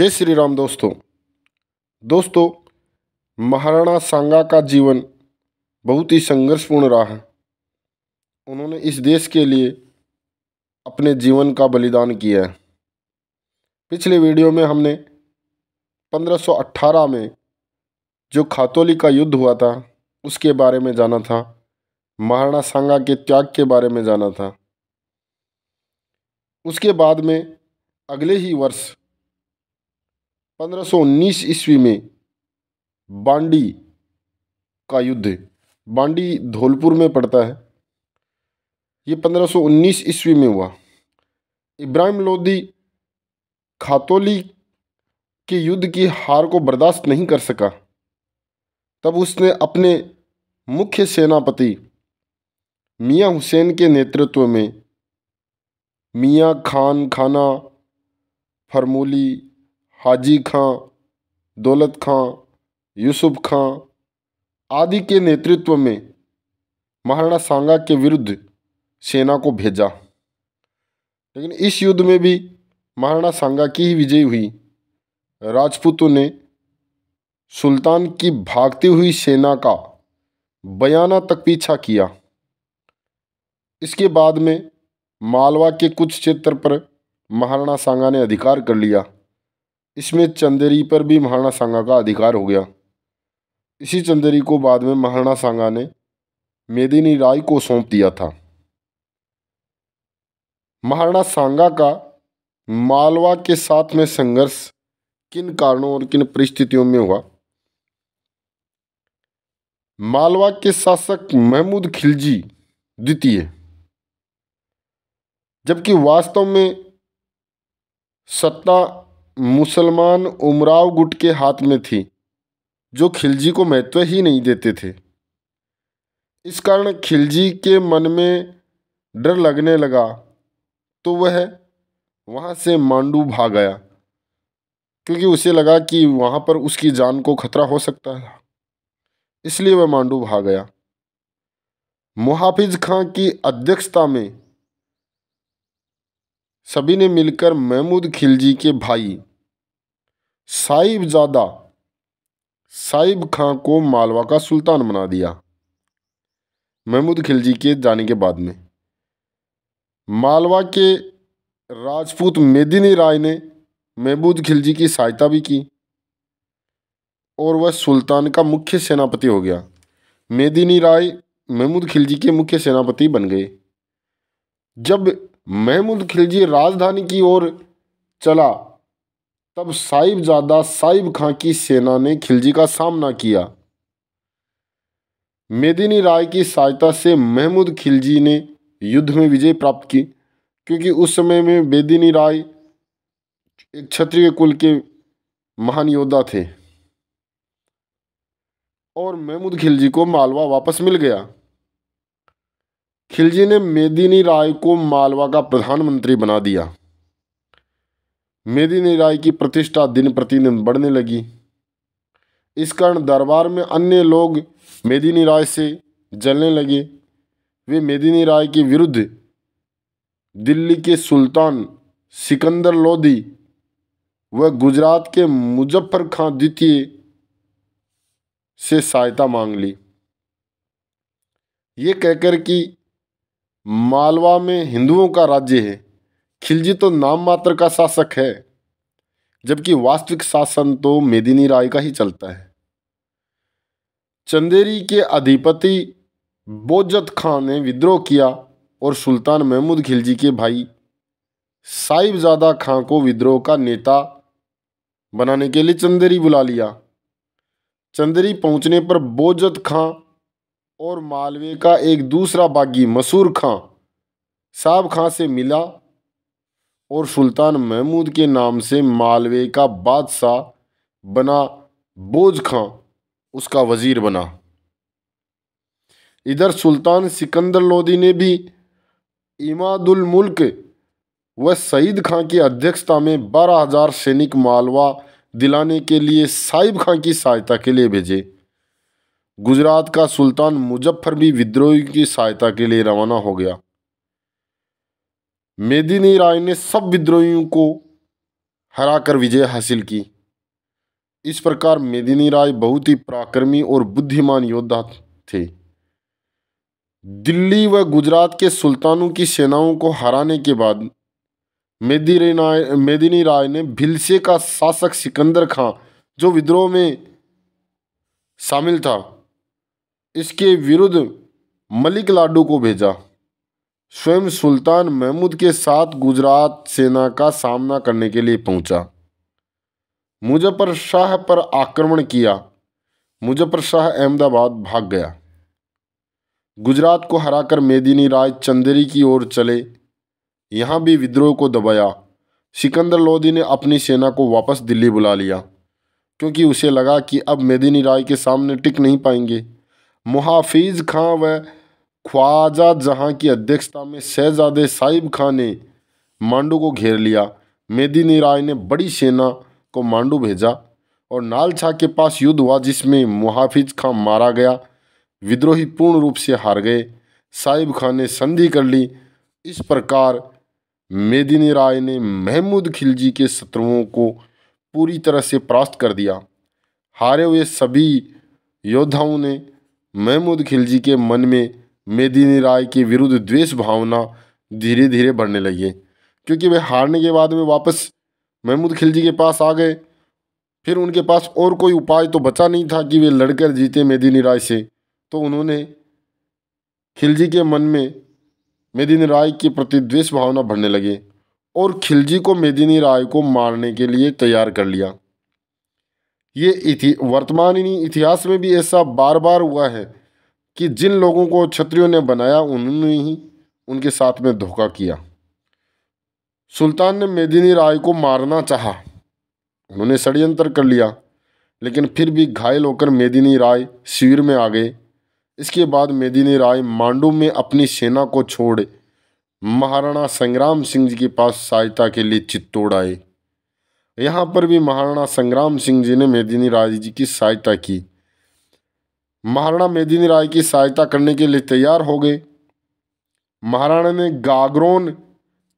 जय श्री राम दोस्तों दोस्तों महाराणा सांगा का जीवन बहुत ही संघर्षपूर्ण रहा है उन्होंने इस देश के लिए अपने जीवन का बलिदान किया है पिछले वीडियो में हमने 1518 में जो खातोली का युद्ध हुआ था उसके बारे में जाना था महाराणा सांगा के त्याग के बारे में जाना था उसके बाद में अगले ही वर्ष 1519 ईस्वी में बांडी का युद्ध बांडी धौलपुर में पड़ता है ये 1519 ईस्वी में हुआ इब्राहिम लोदी खातोली के युद्ध की हार को बर्दाश्त नहीं कर सका तब उसने अपने मुख्य सेनापति मियां हुसैन के नेतृत्व में मियां खान खाना फरमोली हाजी खां दौलत खां यूसुफ खां आदि के नेतृत्व में महाराणा सांगा के विरुद्ध सेना को भेजा लेकिन इस युद्ध में भी महाराणा सांगा की ही विजय हुई राजपूतों ने सुल्तान की भागती हुई सेना का बयाना तक पीछा किया इसके बाद में मालवा के कुछ क्षेत्र पर महाराणा सांगा ने अधिकार कर लिया इसमें चंदेरी पर भी महाराणा सांगा का अधिकार हो गया इसी चंदेरी को बाद में महाराणा सांगा ने मेदिनी राय को सौंप दिया था महाराणा सांगा का मालवा के साथ में संघर्ष किन कारणों और किन परिस्थितियों में हुआ मालवा के शासक महमूद खिलजी द्वितीय जबकि वास्तव में सत्ता मुसलमान उमराव गुट के हाथ में थी जो खिलजी को महत्व ही नहीं देते थे इस कारण खिलजी के मन में डर लगने लगा तो वह वहाँ से मांडू भाग गया क्योंकि उसे लगा कि वहाँ पर उसकी जान को खतरा हो सकता है इसलिए वह मांडू भाग गया मुहाफिज खां की अध्यक्षता में सभी ने मिलकर महमूद खिलजी के भाई साहिबजादा साहिब खां को मालवा का सुल्तान बना दिया महमूद खिलजी के जाने के बाद में मालवा के राजपूत मेदिनी राय ने महमूद खिलजी की सहायता भी की और वह सुल्तान का मुख्य सेनापति हो गया मेदिनी राय महमूद खिलजी के मुख्य सेनापति बन गए जब महमूद खिलजी राजधानी की ओर चला तब साहिबजादा साहिब खां की सेना ने खिलजी का सामना किया मेदिनी राय की सहायता से महमूद खिलजी ने युद्ध में विजय प्राप्त की क्योंकि उस समय में मेदिनी राय एक क्षत्रिय कुल के महान योद्धा थे और महमूद खिलजी को मालवा वापस मिल गया खिलजी ने मेदिनी राय को मालवा का प्रधानमंत्री बना दिया मेदिनी राय की प्रतिष्ठा दिन प्रतिदिन बढ़ने लगी इस कारण दरबार में अन्य लोग मेदिनी राय से जलने लगे वे मेदिनी राय के विरुद्ध दिल्ली के सुल्तान सिकंदर लोधी व गुजरात के मुजफ्फर खां द्वितीय से सहायता मांग ली ये कहकर कि मालवा में हिंदुओं का राज्य है खिलजी तो नाम मात्र का शासक है जबकि वास्तविक शासन तो मेदिनी राय का ही चलता है चंदेरी के अधिपति बोजत खां ने विद्रोह किया और सुल्तान महमूद खिलजी के भाई साहिबजादा खां को विद्रोह का नेता बनाने के लिए चंदेरी बुला लिया चंदेरी पहुंचने पर बोजत खां और मालवे का एक दूसरा बागी मसूर खां साहब खां से मिला और सुल्तान महमूद के नाम से मालवे का बादशाह बना बोझ खां उसका वज़ीर बना इधर सुल्तान सिकंदर लोदी ने भी इमादुल मुल्क व सईद खां की अध्यक्षता में बारह हजार सैनिक मालवा दिलाने के लिए साहिब खां की सहायता के लिए भेजे गुजरात का सुल्तान मुजफ्फर भी विद्रोही की सहायता के लिए रवाना हो गया मेदिनी राय ने सब विद्रोहियों को हराकर विजय हासिल की इस प्रकार मेदिनी राय बहुत ही पराक्रमी और बुद्धिमान योद्धा थे दिल्ली व गुजरात के सुल्तानों की सेनाओं को हराने के बाद मेदिनी राय मेदिनी राय ने भिलसे का शासक सिकंदर खां जो विद्रोह में शामिल था इसके विरुद्ध मलिक लाडू को भेजा स्वयं सुल्तान महमूद के साथ गुजरात सेना का सामना करने के लिए पहुंचा मुजफ्फर शाह पर आक्रमण किया मुजफ्फर शाह अहमदाबाद भाग गया गुजरात को हराकर मेदिनी राज चंदेरी की ओर चले यहाँ भी विद्रोह को दबाया सिकंदर लोधी ने अपनी सेना को वापस दिल्ली बुला लिया क्योंकि उसे लगा कि अब मेदिनी राय के सामने टिक नहीं पाएंगे मुहाफिज खां व ख्वाजा जहां की अध्यक्षता में शहजादे साहिब खां ने मांडू को घेर लिया मेदिनी राय ने बड़ी सेना को मांडू भेजा और नालछा के पास युद्ध हुआ जिसमें मुहाफिज खां मारा गया विद्रोही पूर्ण रूप से हार गए साहिब खान ने संधि कर ली इस प्रकार मेदिनी राय ने महमूद खिलजी के शत्रुओं को पूरी तरह से परास्त कर दिया हारे हुए सभी योद्धाओं ने महमूद खिलजी के मन में मेदिनी राय के विरुद्ध द्वेष भावना धीरे धीरे बढ़ने लगी क्योंकि वे हारने के बाद में वापस महमूद खिलजी के पास आ गए फिर उनके पास और कोई उपाय तो बचा नहीं था कि वे लड़कर जीते मेदिनी राय से तो उन्होंने खिलजी के मन में मेदिनी राय के प्रति द्वेष भावना बढ़ने लगे और खिलजी को मेदिनी राय को मारने के लिए तैयार कर लिया ये इति वर्तमान इतिहास में भी ऐसा बार बार हुआ है कि जिन लोगों को क्षत्रियों ने बनाया उन्होंने ही उनके साथ में धोखा किया सुल्तान ने मेदिनी राय को मारना चाहा उन्होंने षड्यंत्र कर लिया लेकिन फिर भी घायल होकर मेदिनी राय शिविर में आ गए इसके बाद मेदिनी राय मांडू में अपनी सेना को छोड़ महाराणा संग्राम सिंह जी के पास सहायता के लिए चित्तौड़ आए यहाँ पर भी महाराणा संग्राम सिंह जी ने मेदिनी राय जी की सहायता की महाराणा मेदिनी राय की सहायता करने के लिए तैयार हो गए महाराणा ने गागरोन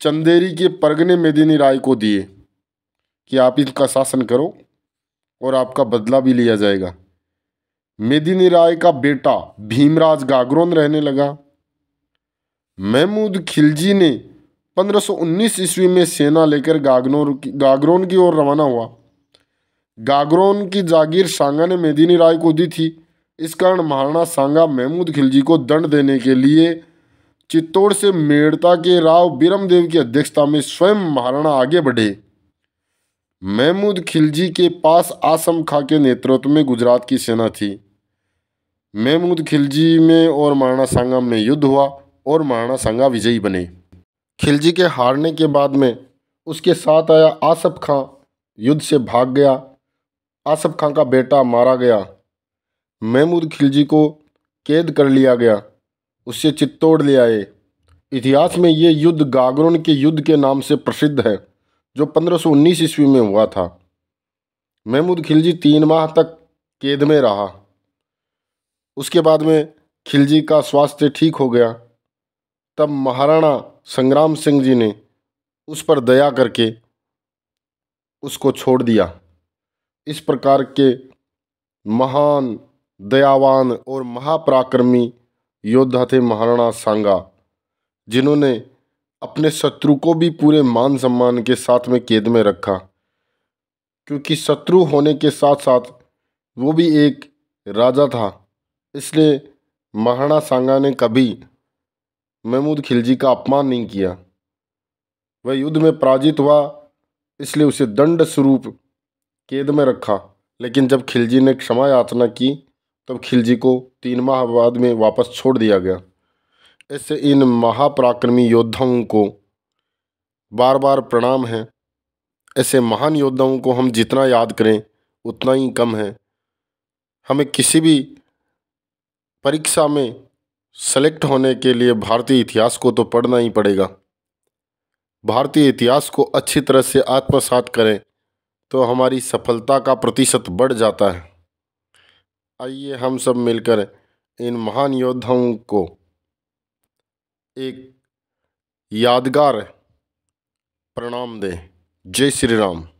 चंदेरी के परगने मेदिनी राय को दिए कि आप इनका शासन करो और आपका बदला भी लिया जाएगा मेदिनी राय का बेटा भीमराज गागरोन रहने लगा महमूद खिलजी ने 1519 ईस्वी में सेना लेकर गागरोन की गागरोन की ओर रवाना हुआ गागरोन की जागीर सांगा ने मेदिनी राय को दी थी इस कारण महाराणा सांगा महमूद खिलजी को दंड देने के लिए चित्तौड़ से मेड़ता के राव बीरमदेव की अध्यक्षता में स्वयं महाराणा आगे बढ़े महमूद खिलजी के पास आसम खां के नेतृत्व में गुजरात की सेना थी महमूद खिलजी में और महाराणा सांगा में युद्ध हुआ और महाराणा सांगा विजयी बने खिलजी के हारने के बाद में उसके साथ आया आसफ खां युद्ध से भाग गया आसफ खां का बेटा मारा गया महमूद खिलजी को कैद कर लिया गया उससे चित्तौड़ ले आए इतिहास में ये युद्ध गागरोन के युद्ध के नाम से प्रसिद्ध है जो 1519 ईस्वी में हुआ था महमूद खिलजी तीन माह तक कैद में रहा उसके बाद में खिलजी का स्वास्थ्य ठीक हो गया तब महाराणा संग्राम सिंह जी ने उस पर दया करके उसको छोड़ दिया इस प्रकार के महान दयावान और महापराक्रमी योद्धा थे महाराणा सांगा जिन्होंने अपने शत्रु को भी पूरे मान सम्मान के साथ में कैद में रखा क्योंकि शत्रु होने के साथ साथ वो भी एक राजा था इसलिए महाराणा सांगा ने कभी महमूद खिलजी का अपमान नहीं किया वह युद्ध में पराजित हुआ इसलिए उसे दंड स्वरूप कैद में रखा लेकिन जब खिलजी ने क्षमा याचना की तब खिलजी को तीन माह बाद में वापस छोड़ दिया गया इससे इन महापराक्रमी योद्धाओं को बार बार प्रणाम है ऐसे महान योद्धाओं को हम जितना याद करें उतना ही कम है हमें किसी भी परीक्षा में सेलेक्ट होने के लिए भारतीय इतिहास को तो पढ़ना ही पड़ेगा भारतीय इतिहास को अच्छी तरह से आत्मसात करें तो हमारी सफलता का प्रतिशत बढ़ जाता है आइए हम सब मिलकर इन महान योद्धाओं को एक यादगार प्रणाम दें जय श्री राम